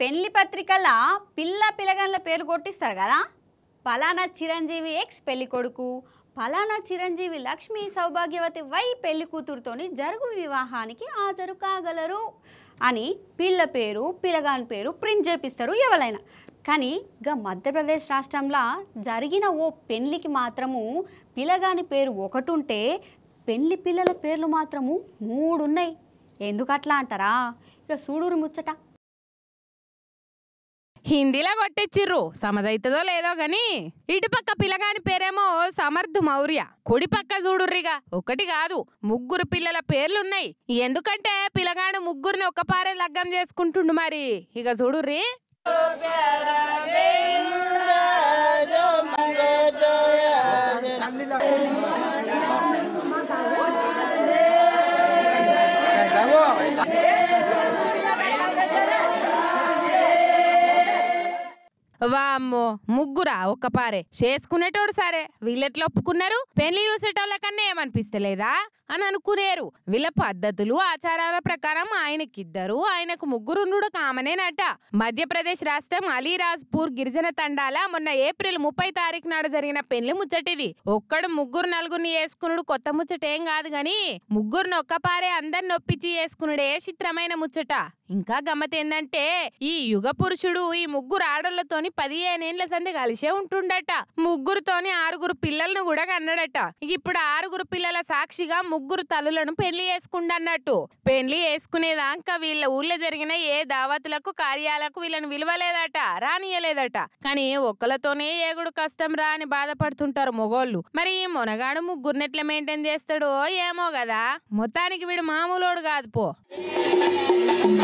పెళ్లి పత్రికల పిల్ల పిలగన్ల పేర్లు కొట్టిస్తారు కదా ఫలానా చిరంజీవి ఎక్స్ పెళ్లి కొడుకు ఫలానా చిరంజీవి లక్ష్మీ సౌభాగ్యవతి వై పెళ్లి కూతురుతోని జరుగు వివాహానికి హాజరు కాగలరు అని పిల్ల పేరు పిలగాని పేరు ప్రింట్ చేపిస్తారు ఎవరైనా కానీ ఇక మధ్యప్రదేశ్ రాష్ట్రంలో జరిగిన ఓ పెళ్లికి మాత్రము పిలగాని పేరు ఒకటి ఉంటే పెళ్లి పిల్లల పేర్లు మాత్రము మూడు ఉన్నాయి ఎందుకట్లా అంటారా ఇక సూడూరు ముచ్చట హిందీలో కొట్టిచ్చిర్రు సమదైతుందో లేదో గాని ఇటుపక్క పిల్లగాని పేరేమో సమర్థ మౌర్య కుడిపక్క చూడుర్రిగా ఒకటి కాదు ముగ్గురు పిల్లల పేర్లున్నాయి ఎందుకంటే పిల్లగాడు ముగ్గురిని ఒక్కపారే లగ్గం చేసుకుంటుండు మరి ఇక చూడుర్రి వామ్మో ముగ్గురా ఒక్క పారే చేసుకునేటోడు సరే వీళ్ళెట్లా ఒప్పుకున్నారు పెళ్లి చూసేటోళ్ళ కన్నా ఏమనిపిస్తలేదా అని అనుకునేరు వీళ్ళ పద్ధతులు ఆచారాల ప్రకారం ఆయనకిద్దరు ఆయనకు కామనే కామనేనట మధ్యప్రదేశ్ రాష్ట్రం అలీరాజ్పూర్ గిరిజన తండాల మొన్న ఏప్రిల్ ముప్పై తారీఖు నాడు జరిగిన పెళ్లి ముచ్చటిది ఒక్కడు ముగ్గురు నలుగురిని వేసుకునుడు కొత్త ముచ్చట ఏం కాదు గాని ముగ్గురు ఒక్కపారే అందరిని ఒప్పించి వేసుకునుడే చిత్రమైన ముచ్చట ఇంకా గమ్మత ఏందంటే ఈ యుగ పురుషుడు ఈ ముగ్గురు ఆడళ్లతోని ఏండ్ల సంధి కలిసే ఉంటుండట ముగ్గురుతోని ఆరుగురు పిల్లలను కూడా కన్నాడట ఇప్పుడు ఆరుగురు పిల్లల సాక్షిగా ముగ్గురు తల్లులను పెళ్లి చేసుకుండన్నట్టు పెళ్లి ఇంకా వీళ్ళ ఊళ్ళో జరిగిన ఏ దావతులకు కార్యాలకు వీళ్ళని విలువలేదట రానియలేదట కానీ ఒక్కలతోనే ఏగుడు కష్టం రా అని బాధపడుతుంటారు మొగోళ్ళు మరి ఈ మొనగాడు ముగ్గురిని ఎట్లా మెయింటైన్ చేస్తాడో ఏమో కదా మొత్తానికి వీడు మామూలోడు కాదు పో